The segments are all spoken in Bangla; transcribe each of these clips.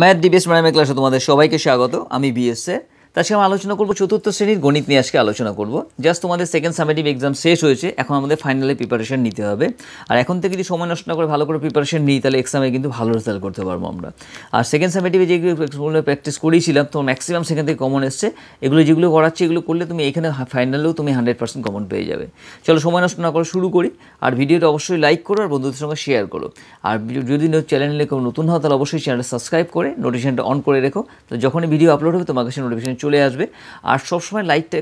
ম্যাথ ডিবিএস ম্যাডামের ক্লাসে তোমাদের সবাইকে স্বাগত আমি বিএসএ আজকে আমরা আলোচনা করবো চতুর্থ শ্রেণীর গণিত নিয়ে আজকে আলোচনা করব জাস্ট তোমাদের সেকেন্ড সামেটিভ এক্সাম শেষ হয়েছে এখন আমাদের ফাইনালে প্রিপারেশন নিতে হবে আর এখন থেকে যদি সময় নষ্ট না করে ভালো করে প্রিপারেশান নিই তাহলে এক্সামে কিন্তু ভালো রেজাল্ট করতে পারবো আমরা আর সেকেন্ড সামেটিভে যেগুলো প্র্যাকটিস মানে করেছিলাম তো ম্যাক্সিমাম সেখান থেকে কমন এসছে এগুলো যেগুলো করাচ্ছে এগুলো করলে তুমি এখানে ফাইনালেও তুমি হান্ড্রেড পার্সেন্ট কমন পেয়ে যাবে চলো সময় নষ্ট না করে শুরু করি আর ভিডিওটা অবশ্যই লাইক করো আর বন্ধুদের সঙ্গে শেয়ার করো আর যদি চ্যানেলে কেউ নতুন হয় তাহলে অবশ্যই চ্যানেলটা সাবস্ক্রাইব করে নোটিফিকেশনটা অন করে রেখো তো যখনই ভিডিও আপলোড হবে তোমার কাছে নোটিফিকেশন চলে আসবে আর সবসময় লাইকটা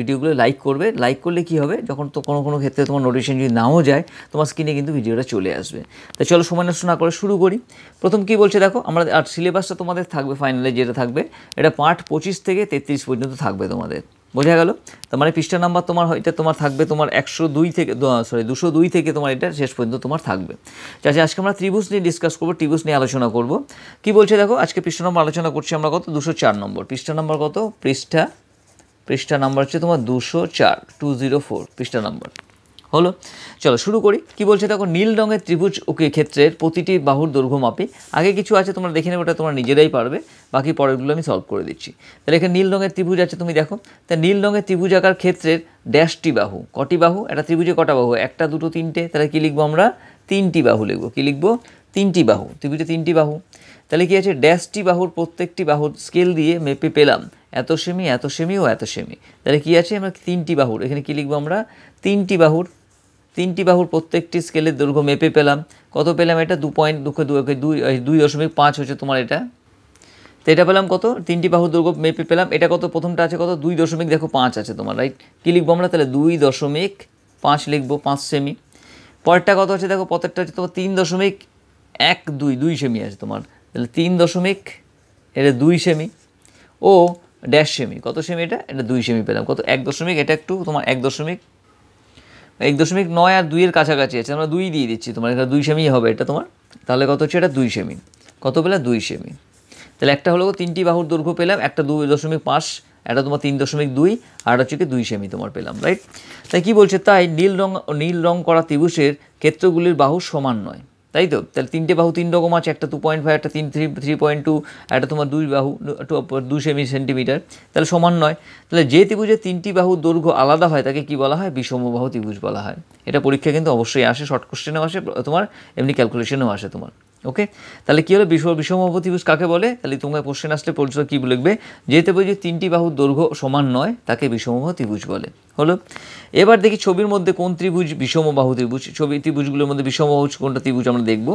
ভিডিওগুলো লাইক করবে লাইক করলে কি হবে যখন তো কোনো কোনো ক্ষেত্রে তোমার নোটিফিকেশন যদি নাও যায় তোমার স্ক্রিনে কিন্তু ভিডিওটা চলে আসবে তো চলো সময় নষ্ট না করে শুরু করি প্রথম কি বলছে দেখো আমরা আর সিলেবাসটা তোমাদের থাকবে ফাইনালে যেটা থাকবে এটা পার্ট পঁচিশ থেকে তেত্রিশ পর্যন্ত থাকবে তোমাদের বোঝা গেল তার মানে পৃষ্ঠা নাম্বার তোমার এটা তোমার থাকবে তোমার একশো দুই থেকে সরি দুশো দুই থেকে তোমার এটা শেষ পর্যন্ত তোমার থাকবে চাচা আজকে আমরা ত্রিভুজ নিয়ে ডিসকাস করবো ত্রিভুজ নিয়ে আলোচনা করব কি বলছে দেখো আজকে পৃষ্ঠা নম্বর আলোচনা করছি আমরা কত দুশো চার নম্বর পৃষ্ঠা নম্বর কত পৃষ্ঠা পৃষ্ঠা নাম্বার হচ্ছে তোমার দুশো চার টু জিরো ফোর পৃষ্ঠা নাম্বার হলো চলো শুরু করি কি বলছে দেখো নীল রঙের ত্রিভুজ ক্ষেত্রের প্রতিটি বাহুর দৈর্ঘ্য মাপে আগে কিছু আছে তোমরা দেখে নেবে ওটা তোমরা নিজেরাই পারবে বাকি পরেরগুলো আমি সলভ করে দিচ্ছি তাহলে এখানে নীল রঙের ত্রিভুজ আছে তুমি দেখো তা নীল রঙের ত্রিভুজ আকার ক্ষেত্রের ড্যাশটি বাহু কটি বাহু একটা ত্রিভুজে কটা বাহু একটা দুটো তিনটে তাহলে কী লিখবো আমরা তিনটি বাহু লিখবো কী লিখবো তিনটি বাহু ত্রিভুজে তিনটি বাহু তাহলে কী আছে ড্যাশটি বাহুর প্রত্যেকটি বাহুর স্কেল দিয়ে মেপে পেলাম এত সেমি এত সেমি ও এত সেমি তাহলে কী আছে আমরা তিনটি বাহুর এখানে কী লিখবো আমরা তিনটি বাহুর তিনটি বাহুর প্রত্যেকটি স্কেলের দৈর্ঘ্য মেপে পেলাম কত পেলাম এটা দু পয়েন্ট দুঃখে দুই দুই দশমিক পাঁচ হচ্ছে তোমার এটা তো এটা পেলাম কত তিনটি বাহুর দৈর্ঘ্য মেপে পেলাম এটা কত প্রথমটা আছে কত দুই দশমিক দেখো পাঁচ আছে তোমার রাইট কী লিখবো আমরা তাহলে দুই দশমিক পাঁচ লিখবো পাঁচ সেমি পরেরটা কত আছে দেখো পরেরটা হচ্ছে তোমার তিন দশমিক এক দুই দুই সেমি আছে তোমার তাহলে তিন দশমিক এটা দুই সেমি ও ড্যাশ সেমি কত সেমি এটা এটা দুই সেমি পেলাম কত এক দশমিক এটা একটু তোমার এক দশমিক এক দশমিক নয় আর দুইয়ের কাছাকাছি আছে আমরা দুই দিয়ে দিচ্ছি তোমার এখানে দুই সেমি হবে এটা তোমার তাহলে কত হচ্ছে এটা দুই সেমি কত পেলাম দুই সেমি তাহলে একটা হলো তিনটি বাহুর দৈর্ঘ্য পেলাম একটা দুই দশমিক পাঁচ একটা তোমার তিন দশমিক দুই আর হচ্ছে কি দুই সেমি তোমার পেলাম রাইট তাই কি বলছে তাই নীল রং নীল রং করা ত্রিভুষের ক্ষেত্রগুলির বাহু সমান নয় তাই তো তাহলে তিনটে বাহু তিন রকম আছে একটা টু পয়েন্ট ফাইভ একটা তিন থ্রি থ্রি পয়েন্ট টু একটা তোমার দুই বাহু দুই সেমি সেন্টিমিটার তাহলে সমান নয় তাহলে যে ত্রিভুজের তিনটি বাহু দৈর্ঘ্য আলাদা হয় তাকে কি বলা হয় বিষমবাহু ত্রিভুজ বলা হয় এটা পরীক্ষা কিন্তু অবশ্যই আসে শর্ট কোশ্চেনেও আসে তোমার এমনি ক্যালকুলেশনেও আসে তোমার ওকে তাহলে কী হলো বিষম বিশ্ব বিষমপতিভুজ কাকে বলে তাহলে তোমাকে কোশ্চেন আসলে পরিচয় কী লিখবে যেহেতু বই যে তিনটি বাহুর দৈর্ঘ্য সমান নয় তাকে বিষমবাহু ত্রিভুজ বলে হলো এবার দেখি ছবির মধ্যে কোন ত্রিভুজ বিষমবাহু ত্রিভুজ ছবি ত্রিভুজগুলোর মধ্যে বিষম বাহু কোনটা ত্রিভুজ আমরা দেখব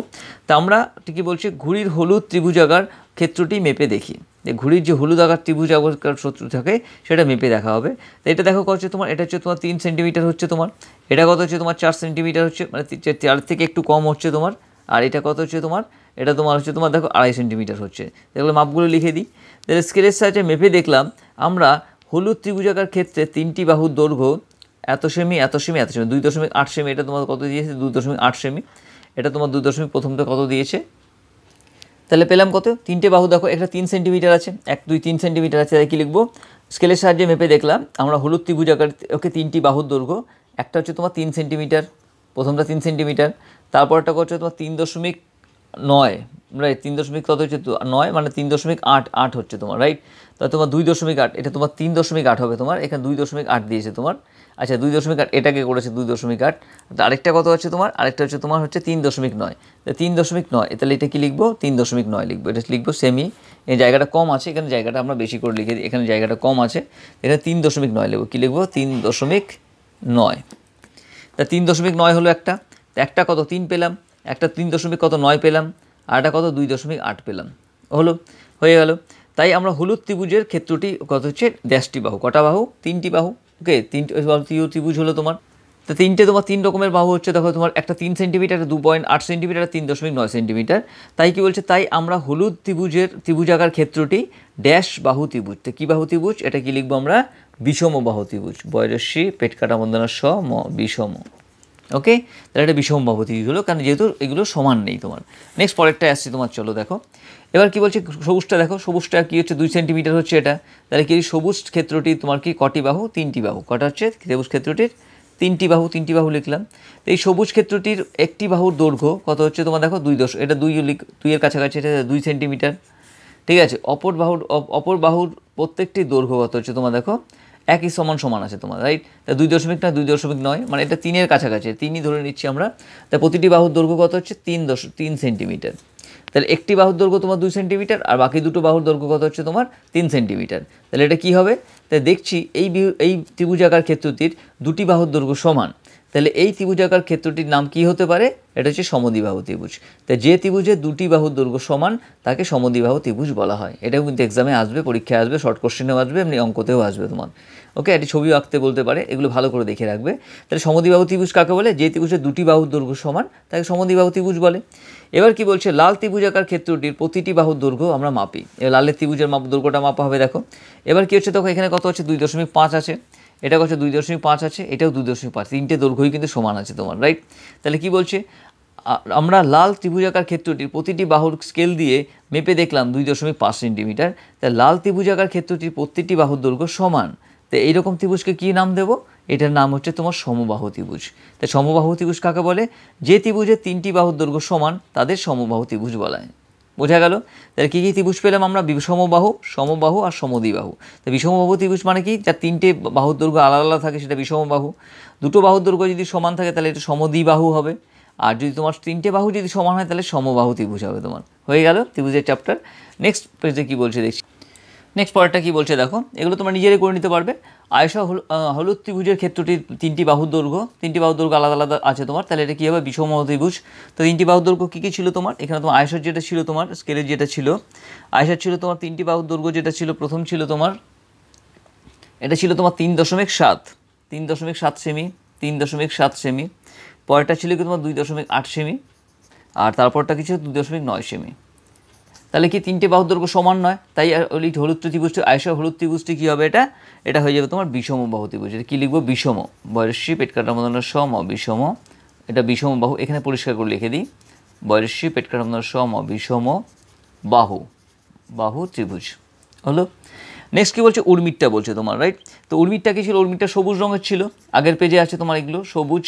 তা আমরা ঠিকই বলছি ঘুড়ির হলুদ আগার ক্ষেত্রটি মেপে দেখি ঘুড়ির যে হলুদ আগার ত্রিভুজ আগার শত্রু থাকে সেটা মেপে দেখা হবে তো এটা দেখো হচ্ছে তোমার এটা হচ্ছে তোমার তিন সেন্টিমিটার হচ্ছে তোমার এটা কত হচ্ছে তোমার চার সেন্টিমিটার হচ্ছে মানে চার থেকে একটু কম হচ্ছে তোমার আর এটা কত হচ্ছে তোমার এটা তোমার হচ্ছে তোমার দেখো আড়াই সেন্টিমিটার হচ্ছে তাহলে মাপগুলো লিখে দিই তাহলে স্কেলের সাহায্যে মেপে দেখলাম আমরা হলুদ ত্রিভুজাকার ক্ষেত্রে তিনটি বাহুর দৈর্ঘ্য এত সেমি এত সেমি এত সেমি দুই দশমিক আট সেমি এটা তোমার কত দিয়েছে দুই দশমিক আট সেমি এটা তোমার দুই দশমিক প্রথমটা কত দিয়েছে তাহলে পেলাম কত তিনটে বাহু দেখো একটা তিন সেন্টিমিটার আছে এক দুই তিন সেন্টিমিটার আছে তাই কী লিখবো স্কেলের সাহায্যে মেপে দেখলাম আমরা হলুদ ত্রিভুজাকার ওকে তিনটি বাহুর দৈর্ঘ্য একটা হচ্ছে তোমার তিন সেন্টিমিটার প্রথমটা তিন সেন্টিমিটার তারপরটা করছে তোমার তিন দশমিক নয় রাইট তিন দশমিক কত হচ্ছে নয় মানে তিন দশমিক আট আট হচ্ছে তোমার রাইট তা তোমার দুই দশমিক আট এটা তোমার তিন দশমিক আট হবে তোমার এখানে দুই দশমিক আট দিয়েছে তোমার আচ্ছা দুই দশমিক আট এটাকে করেছে দুই দশমিক আট আরেকটা কত আছে তোমার আরেকটা হচ্ছে তোমার হচ্ছে তিন দশমিক নয় তা তিন দশমিক নয় তাহলে এটা কি লিখবো তিন দশমিক নয় লিখবো এটা লিখবো সেমি এই জায়গাটা কম আছে এখানে জায়গাটা আমরা বেশি করে লিখে দিই এখানে জায়গাটা কম আছে এখানে তিন দশমিক নয় লিখবো কী লিখবো তিন দশমিক নয় তা তিন দশমিক নয় হলো একটা একটা কত তিন পেলাম একটা তিন দশমিক কত নয় পেলাম আর একটা কত দুই দশমিক আট পেলাম হলো হয়ে গেল তাই আমরা হলুদ ত্রিভুজের ক্ষেত্রটি কত হচ্ছে দেশটি বাহু কটা বাহু তিনটি বাহু ওকে তিনটি ত্রিভুজ হলো তোমার তো তিনটে তোমার তিন রকমের বাহু হচ্ছে দেখো তোমার একটা তিন সেন্টিমিটার দু পয়েন্ট আট সেন্টিমিটার তিন দশমিক নয় সেন্টিমিটার তাই কি বলছে তাই আমরা হলুদ ত্রিভুজের ত্রিভুজাকার ক্ষেত্রটি ড্যাশ বাহু ত্রিভুজ তো কী বাহু ত্রিভুজ এটা কি লিখবো আমরা বিষম বাহতিভুজ বয়রশ্রী পেট কাটা বন্দনা স ম বিষম ওকে তাহলে এটা বিষম বাহতিভুজ হলো কারণ যেহেতু এগুলো সমান নেই তোমার নেক্সট পরেরটা আসছে তোমার চলো দেখো এবার কি বলছে সবুজটা দেখো সবুজটা কি হচ্ছে দুই সেন্টিমিটার হচ্ছে এটা তাহলে কি সবুজ ক্ষেত্রটি তোমার কি কটি বাহু তিনটি বাহু কটা হচ্ছে সবুজ ক্ষেত্রটির তিনটি বাহু তিনটি বাহু লিখলাম তো এই সবুজ ক্ষেত্রটির একটি বাহুর দৈর্ঘ্য কত হচ্ছে তোমার দেখো দুই দশ এটা দুই লিখ দুইয়ের কাছাকাছি এটা দুই সেন্টিমিটার ঠিক আছে অপর বাহুর অপর বাহুর প্রত্যেকটি দৈর্ঘ্য কত হচ্ছে তোমার দেখো একই সমান সমান আছে তোমার রাইট তা দুই দশমিক না দুই দশমিক নয় মানে এটা তিনের কাছাকাছি তিনই ধরে নিচ্ছি আমরা তা প্রতিটি বাহুর দৈর্ঘ্য কত হচ্ছে তিন দশ তিন সেন্টিমিটার তাহলে একটি বাহুর দৈর্ঘ্য তোমার দুই সেন্টিমিটার আর বাকি দুটো বাহুর দৈর্ঘ্য কত হচ্ছে তোমার তিন সেন্টিমিটার তাহলে এটা কি হবে তাই দেখছি এই এই ত্রিভুজাকার ক্ষেত্রটির দুটি বাহুর দৈর্ঘ্য সমান তাহলে এই ত্রিভুজাকার ক্ষেত্রটির নাম কি হতে পারে এটা হচ্ছে সমদ্বিবাহু ত্রিভুজ তা যে ত্রিভুজে দুটি বাহুর দৈর্ঘ্য সমান তাকে সমদ্বিবাহু ত্রিভুজ বলা হয় এটাও কিন্তু এক্সামে আসবে পরীক্ষায় আসবে শর্ট কোশ্চেনেও আসবে এমনি অঙ্কতেও আসবে তোমার ওকে এটি ছবি আঁকতে বলতে পারে এগুলো ভালো করে দেখে রাখবে তাহলে সমদ্বিবাহু ত্রিভুজ কাকে বলে যে ত্রিভুজে দুটি বাহুর দৈর্ঘ্য সমান তাকে সমদ্বিবাহু ত্রিভুজ বলে এবার কি বলছে লাল ত্রিভুজাকার ক্ষেত্রটির প্রতিটি বাহুর দৈর্ঘ্য আমরা মাপি এবার লালের ত্রিভুজের মাপ দৈর্ঘ্যটা মাপা হবে দেখো এবার কি হচ্ছে দেখো এখানে কত হচ্ছে দুই দশমিক পাঁচ আছে এটা কত দুই দশমিক পাঁচ আছে এটাও দুই দশমিক পাঁচ তিনটে দৈর্ঘ্যই কিন্তু সমান আছে তোমার রাইট তাহলে কি বলছে আমরা লাল ত্রিভুজাকার ক্ষেত্রটির প্রতিটি বাহুর স্কেল দিয়ে মেপে দেখলাম দুই দশমিক পাঁচ সেন্টিমিটার তা লাল ত্রিভুজাকার ক্ষেত্রটির প্রতিটি বাহুর দৈর্ঘ্য সমান তো এইরকম ত্রিভুজকে কী নাম দেব এটার নাম হচ্ছে তোমার সমবাহু ত্রিভুজ তা সমবাহু ত্রিভুজ কাকে বলে যে ত্রিভুজের তিনটি বাহুর দৈর্ঘ্য সমান তাদের সমবাহু ত্রিভুজ বলা হয় বোঝা গেল তাহলে কী কী ত্রিভুজ পেলাম আমরা বিষমবাহু সমবাহু আর সমদ্বিবাহু তা বিষমবাহু ত্রিভুজ মানে কি যার তিনটে বাহুর দৈর্ঘ্য আলাদা আলাদা থাকে সেটা বিষমবাহু দুটো বাহুর দৈর্ঘ্য যদি সমান থাকে তাহলে এটা সমদ্বিবাহু হবে আর যদি তোমার তিনটে বাহু যদি সমান হয় তাহলে সমবাহু ত্রিভুজ হবে তোমার হয়ে গেল ত্রিভুজের চ্যাপ্টার নেক্সট পেজে কী বলছে দেখছি নেক্সট পরেরটা কী বলছে দেখো এগুলো তোমরা নিজেরাই করে নিতে পারবে আয়সা হলুদ ত্রিভুজের ক্ষেত্রটি তিনটি বাহুর দৈর্ঘ্য তিনটি বাহুর দৈর্ঘ্য আলাদা আলাদা আছে তোমার তাহলে এটা কী হবে বিষম ত্রিভুজ তো তিনটি বাহুর দৈর্ঘ্য কী কী ছিল তোমার এখানে তোমার আয়সার যেটা ছিল তোমার স্কেলের যেটা ছিল আয়সার ছিল তোমার তিনটি বাহুর দৈর্ঘ্য যেটা ছিল প্রথম ছিল তোমার এটা ছিল তোমার তিন দশমিক সাত তিন দশমিক সাত সেমি তিন দশমিক সাত সেমি পরেরটা ছিল কি তোমার দুই দশমিক আট সেমি আর তারপরটা ছিল দুই দশমিক নয় সেমি তাহলে কি তিনটে বাহুর দৈর্ঘ্য সমান নয় তাই ওই হলুদ ত্রিভুজটি আয়সা হলুদ ত্রিভুজটি কী হবে এটা এটা হয়ে যাবে তোমার বিষম বাহু ত্রিভুজ এটা কী লিখবো বিষম বয়সী পেট কাটার মতন সম বিষম এটা বিষম বাহু এখানে পরিষ্কার করে লিখে দিই বয়সী পেট কাটার মতন সম বিষম বাহু বাহু ত্রিভুজ হলো নেক্সট কী বলছে উর্মিটটা বলছে তোমার রাইট তো উর্মিটটা কী ছিল উর্মিটটা সবুজ রঙের ছিল আগের পেজে আছে তোমার এগুলো সবুজ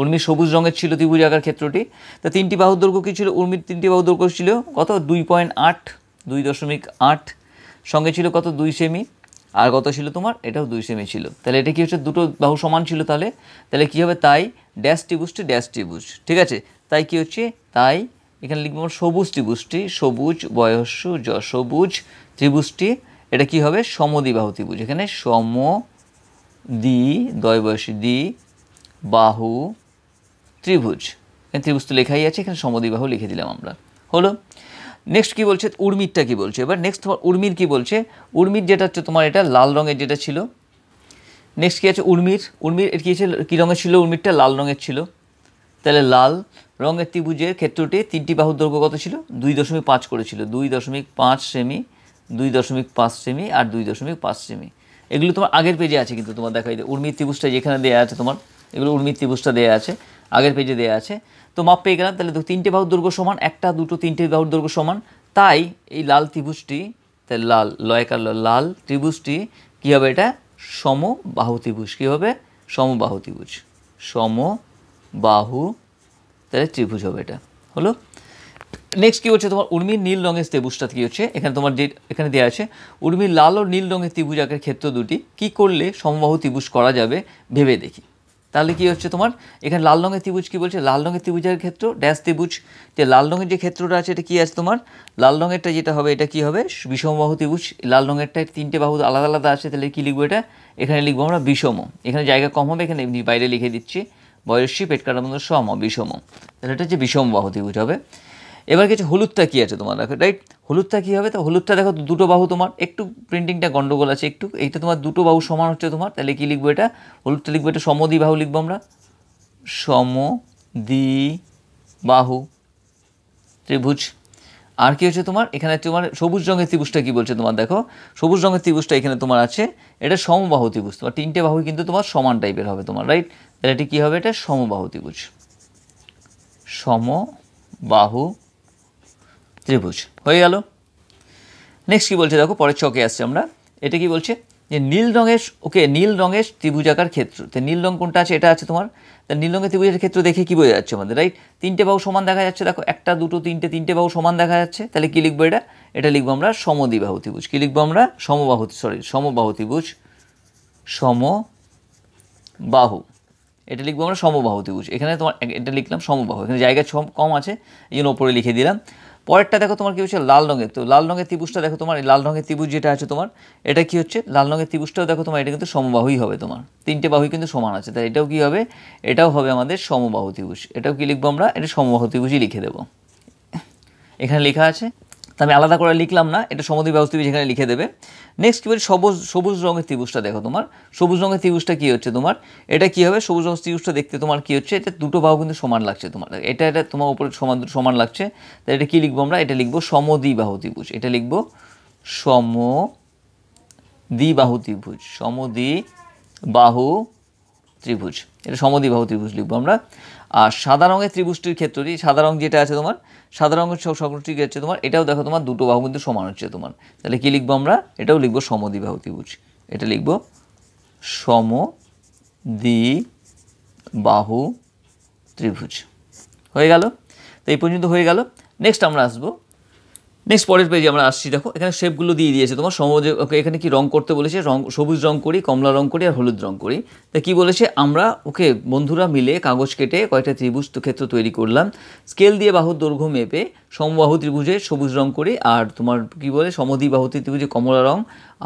উর্মির সবুজ রঙের ছিল আঁকার ক্ষেত্রটি তা তিনটি বাহুর দৈর্ঘ্য কী ছিল উর্মির তিনটি বাহুর দৈর্ঘ্য ছিল কত দুই পয়েন্ট আট দুই দশমিক আট সঙ্গে ছিল কত দুই সেমি আর কত ছিল তোমার এটাও দুই সেমি ছিল তাহলে এটা কী হচ্ছে দুটো বাহু সমান ছিল তাহলে তাহলে কী হবে তাই ড্যাশ ত্রিভুজটি ড্যাশ ত্রিভুজ ঠিক আছে তাই কী হচ্ছে তাই এখানে লিখবো সবুজ ত্রিভুজটি সবুজ বয়স্য জ সবুজ ত্রিভুজটি এটা কী হবে সমদিবাহু ত্রিভুজ এখানে সম দি দয় বয়সী দি বাহু ত্রিভুজ এখানে ত্রিভুজ তো লেখাই আছে এখানে সমদিবাহ লিখে দিলাম আমরা হলো নেক্সট কি বলছে উর্মিরটা কি বলছে এবার নেক্সট তোমার উর্মির কি বলছে উর্মির যেটা হচ্ছে তোমার এটা লাল রঙের যেটা ছিল নেক্সট কী আছে উর্মির উর্মির কী ছিল কী রঙের ছিল উর্মিরটা লাল রঙের ছিল তাহলে লাল রঙের ত্রিভুজের ক্ষেত্রটি তিনটি বাহুর দৈর্ঘ্য কত ছিল দুই দশমিক পাঁচ করেছিল দুই দশমিক পাঁচ সেমি দুই দশমিক পাঁচ সেমি আর দুই দশমিক পাঁচ সেমি এগুলো তোমার আগের পেজে আছে কিন্তু তোমার দেখা উর্মির ত্রিভুজটা যেখানে দেওয়া আছে তোমার এগুলো উর্মির ত্রিভুজটা দেওয়া আছে আগের পেজে দেওয়া আছে তো মাপ পেয়ে গেলাম তাহলে তিনটে বাহুর দৈর্ঘ্য সমান একটা দুটো তিনটে বাহুর দৈর্ঘ্য সমান তাই এই লাল ত্রিভুজটি তাই লাল লয়কার লাল ত্রিভুজটি কী হবে এটা সমবাহু ত্রিভুজ কী হবে সমবাহু ত্রিভুজ সমবাহু তাহলে ত্রিভুজ হবে এটা হলো নেক্সট কী হচ্ছে তোমার উর্মির নীল রঙের ত্রিভুজটা কী হচ্ছে এখানে তোমার যে এখানে দেওয়া আছে উর্মির লাল ও নীল রঙের ত্রিভুজ আঁকার ক্ষেত্র দুটি কি করলে সমবাহু ত্রিভুজ করা যাবে ভেবে দেখি তাহলে কি হচ্ছে তোমার এখানে লাল রঙের ত্রিভুজ কি বলছে লাল রঙের ত্রিভুজের ক্ষেত্র ড্যাশ ত্রিভুজ যে লাল রঙের যে ক্ষেত্রটা আছে এটা কি আছে তোমার লাল রঙেরটা যেটা হবে এটা কি হবে বিষমবাহু ত্রিভুজ লাল রঙেরটা তিনটে বাহু আলাদা আলাদা আছে তাহলে কি লিখবো এটা এখানে লিখবো আমরা বিষম এখানে জায়গা কম হবে এখানে বাইরে লিখে দিচ্ছি বয়সী পেট কাটার মধ্যে সম বিষম তাহলে এটা হচ্ছে বিষম বাহু ত্রিভুজ হবে এবার কিছু হলুদটা কী আছে তোমার দেখো রাইট হলুদটা কী হবে তো হলুদটা দেখো দুটো বাহু তোমার একটু প্রিন্টিংটা গন্ডগোল আছে একটু এইটা তোমার দুটো বাহু সমান হচ্ছে তোমার তাহলে কী লিখবো এটা হলুদটা লিখবো এটা সমদি বাহু লিখবো আমরা সমদি বাহু ত্রিভুজ আর কী হচ্ছে তোমার এখানে তোমার সবুজ রঙের ত্রিভুজটা কী বলছে তোমার দেখো সবুজ রঙের ত্রিভুজটা এখানে তোমার আছে এটা সমবাহু ত্রিভুজ তোমার তিনটে বাহু কিন্তু তোমার সমান টাইপের হবে তোমার রাইট তাহলে এটি কী হবে এটা সমবাহু ত্রিভুজ সমবাহু ত্রিভুজ হয়ে গেল নেক্সট কি বলছে দেখো পরের চকে আসছে আমরা এটা কি বলছে যে নীল রঙের ওকে নীল রঙের ত্রিভুজাকার ক্ষেত্র তো নীল রং কোনটা আছে এটা আছে তোমার তা নীল রঙের ত্রিভুজের ক্ষেত্র দেখে কী বোঝা যাচ্ছে আমাদের রাইট তিনটে বাহু সমান দেখা যাচ্ছে দেখো একটা দুটো তিনটে তিনটে বাহু সমান দেখা যাচ্ছে তাহলে কী লিখবো এটা এটা লিখবো আমরা সমদ্বিবাহু ত্রিভুজ কী লিখবো আমরা সমবাহু সরি সমবাহু ত্রিভুজ সমবাহু এটা লিখবো আমরা সমবাহু ত্রিভুজ এখানে তোমার এটা লিখলাম সমবাহু এখানে জায়গা কম আছে এই জন্য ওপরে লিখে দিলাম পরেরটা দেখো তোমার কি হচ্ছে লাল রঙের তো লাল রঙের ত্রিভুজটা দেখো তোমার লাল রঙের ত্রিভুজ যেটা আছে তোমার এটা কি হচ্ছে লাল রঙের ত্রিভুজটাও দেখো তোমার এটা কিন্তু সমবাহুই হবে তোমার তিনটে বাহুই কিন্তু সমান আছে তাই এটাও কী হবে এটাও হবে আমাদের সমবাহু ত্রিভুজ এটাও কি লিখবো আমরা এটা সমবাহু ত্রিভুজই লিখে দেবো এখানে লেখা আছে তা আমি আলাদা করে লিখলাম না এটা সমদ্বীপ ব্যবস্থা যেখানে লিখে দেবে নেক্সট কী বলি সবুজ সবুজ রঙের ত্রিভুজটা দেখো তোমার সবুজ রঙের ত্রিভুজটা কী হচ্ছে তোমার এটা কী হবে সবুজ রঙের ত্রিভুজটা দেখতে তোমার কী হচ্ছে এটা দুটো বাহু কিন্তু সমান লাগছে তোমার এটা এটা তোমার উপরে সমান সমান লাগছে তাহলে এটা কী লিখবো আমরা এটা লিখবো সমদ্বিবাহু ত্রিভুজ এটা লিখবো সম দ্বিবাহু ত্রিভুজ সমদ্বি বাহু ত্রিভুজ এটা সমদ্বিবাহু ত্রিভুজ লিখবো আমরা আর সাদা রঙের ত্রিভুজটির ক্ষেত্রটি সাদা রঙ যেটা আছে তোমার সাদা রঙের সকলটি হচ্ছে তোমার এটাও দেখো তোমার দুটো বাহু কিন্তু সমান হচ্ছে তোমার তাহলে কী লিখবো আমরা এটাও লিখবো সমদ্বিবাহু ত্রিভুজ এটা লিখবো সম দ্বি বাহু ত্রিভুজ হয়ে গেল তো এই পর্যন্ত হয়ে গেল নেক্সট আমরা আসবো নেক্সট পরের পেজে আমরা আসছি দেখো এখানে শেপগুলো দিয়ে দিয়েছে তোমার সমাজ এখানে কি রং করতে বলেছে রং সবুজ রং করি কমলা রং করি আর হলুদ রং করি তা কি বলেছে আমরা ওকে বন্ধুরা মিলে কাগজ কেটে কয়েকটা ত্রিভুজ ক্ষেত্র তৈরি করলাম স্কেল দিয়ে বাহুর দৈর্ঘ্য মেপে সমবাহু ত্রিভুজে সবুজ রং করি আর তোমার কি বলে বাহু ত্রিভুজে কমলা রং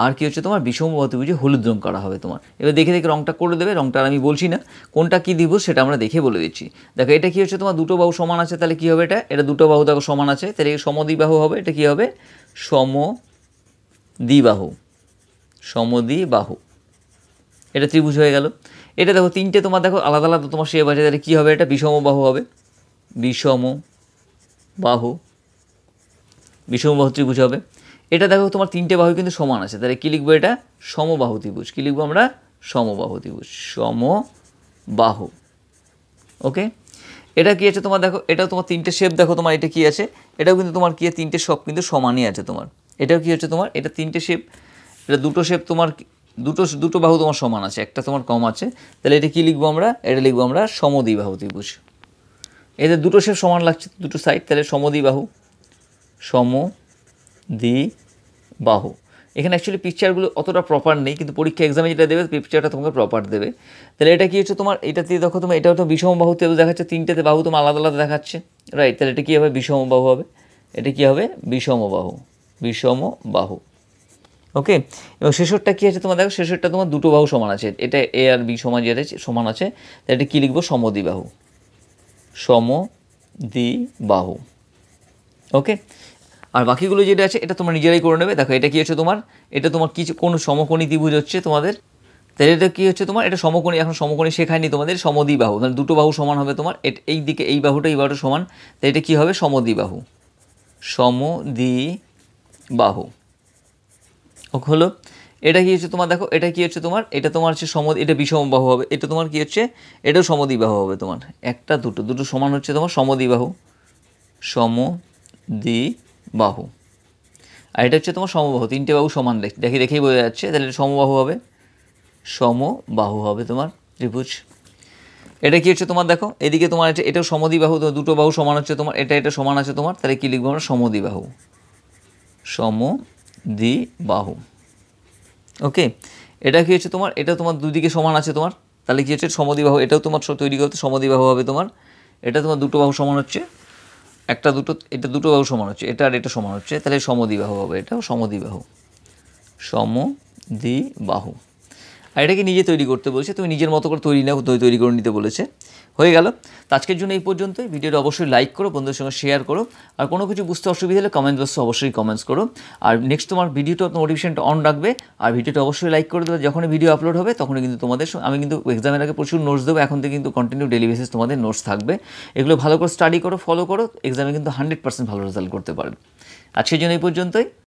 আর কি হচ্ছে তোমার বিষম বুঝে হলুদ রং করা হবে তোমার এবার দেখে দেখে রংটা করে দেবে রংটা আমি বলছি না কোনটা কী দিব সেটা আমরা দেখে বলে দিচ্ছি দেখো এটা কী হচ্ছে তোমার দুটো বাহু সমান আছে তাহলে কী হবে এটা এটা দুটো বাহু দেখো সমান আছে তাহলে সমদ্বিবাহু হবে এটা কী হবে সমদ্বিবাহু সমদ্বিবাহু এটা ত্রিভুজ হয়ে গেল এটা দেখো তিনটে তোমার দেখো আলাদা আলাদা তোমার সে আছে তাহলে কী হবে এটা বিষম বাহু হবে বিষম বাহু বিষম বাহু ত্রিভুজ হবে এটা দেখো তোমার তিনটে বাহু কিন্তু সমান আছে তাহলে কী লিখবো এটা সমবাহু ত্রিভুজ কী লিখবো আমরা সমবাহু ত্রিভুজ সমবাহু ওকে এটা কি আছে তোমার দেখো এটাও তোমার তিনটে শেপ দেখো তোমার এটা কি আছে এটাও কিন্তু তোমার কি তিনটে সব কিন্তু সমানই আছে তোমার এটাও কি হচ্ছে তোমার এটা তিনটে শেপ এটা দুটো শেপ তোমার দুটো দুটো বাহু তোমার সমান আছে একটা তোমার কম আছে তাহলে এটা কি লিখবো আমরা এটা লিখবো আমরা বাহু ত্রিভুজ এদের দুটো শেপ সমান লাগছে দুটো সাইড তাহলে বাহু সম দ্বি বাহু এখানে অ্যাকচুয়ালি পিকচারগুলো অতটা প্রপার নেই কিন্তু পরীক্ষা এক্সামে যেটা দেবে পিকচারটা তোমাকে প্রপার দেবে তাহলে এটা কী হচ্ছে তোমার এটাতে দেখো তোমার এটা তো বিষম বাহুতে দেখাচ্ছে তিনটাতে বাহু তোমার আলাদা আলাদা দেখাচ্ছে রাইট তাহলে এটা কী হবে বিষম বাহু হবে এটা কী হবে বিষম বাহু বিষম বাহু ওকে এবং শেষরটা কী আছে তোমার দেখো শেষরটা তোমার দুটো বাহু সমান আছে এটা এ আর বি সমান যেটা সমান আছে তাহলে এটা কী লিখবো সমদ্বিবাহু বাহু ওকে আর বাকিগুলো যেটা আছে এটা তোমরা নিজেরাই করে নেবে দেখো এটা কী হচ্ছে তোমার এটা তোমার কিছু কোনো সমকোণী ত্রিভুজ হচ্ছে তোমাদের তাহলে এটা কী হচ্ছে তোমার এটা সমকোণী এখন সমকোণী শেখায়নি তোমাদের সমদ্বি বাহু মানে দুটো বাহু সমান হবে তোমার এই দিকে এই বাহুটা এই বাহুটা সমান তাই এটা কী হবে সমদ্বি বাহু সমদ্বি বাহু ওকে হলো এটা কী হচ্ছে তোমার দেখো এটা কী হচ্ছে তোমার এটা তোমার হচ্ছে সম এটা বিষম বাহু হবে এটা তোমার কী হচ্ছে এটাও সমদ্বি বাহু হবে তোমার একটা দুটো দুটো সমান হচ্ছে তোমার সমদ্বি বাহু সমদ্বি বাহু আর এটা হচ্ছে তোমার সমবাহু তিনটে বাহু সমান দেখি দেখেই বোঝা যাচ্ছে তাহলে সমবাহু হবে সমবাহু হবে তোমার ত্রিভুজ এটা কি হচ্ছে তোমার দেখো এদিকে তোমার হচ্ছে এটাও সমদিবাহু দুটো বাহু সমান হচ্ছে তোমার এটা এটা সমান আছে তোমার তাহলে কী লিখবো আমরা সমদিবাহু সমদিবাহু ওকে এটা কী হচ্ছে তোমার এটা তোমার দুদিকে সমান আছে তোমার তাহলে কী হচ্ছে সমদিবাহু এটাও তোমার তৈরি করতে সমদিবাহু হবে তোমার এটা তোমার দুটো বাহু সমান হচ্ছে একটা দুটো এটা দুটো বাহু সমান হচ্ছে এটা আর এটা সমান হচ্ছে তাহলে সমদ্বিবাহু হবে এটাও সমদ্বিবাহু সমদ্বিবাহু আর এটাকে নিজে তৈরি করতে বলছে তুমি নিজের মতো করে তৈরি না তৈরি করে নিতে বলেছে হয়ে গেল তো আজকের জন্য এই পর্যন্তই ভিডিওটা অবশ্যই লাইক করো বন্ধুদের সঙ্গে শেয়ার করো আর কোনো কিছু বুঝতে অসুবিধা হলে কমেন্ট বক্সে অবশ্যই কমেন্টস করো আর নেক্সট তোমার ভিডিওটা নোটিফিকেশনটা অন রাখবে আর ভিডিওটা অবশ্যই লাইক করে দেবে যখনই ভিডিও আপলোড হবে তখনই কিন্তু তোমাদের আমি কিন্তু এক্সামের আগে প্রচুর নোটস দেবো এখন থেকে কিন্তু কন্টিনিউ ডেলি বেসিস তোমাদের নোটস থাকবে এগুলো ভালো করে স্টাডি করো ফলো করো এক্সামে কিন্তু হান্ড্রেড পার্সেন্ট ভালো রেজাল্ট করতে পারবে আজকের জন্য এই পর্যন্তই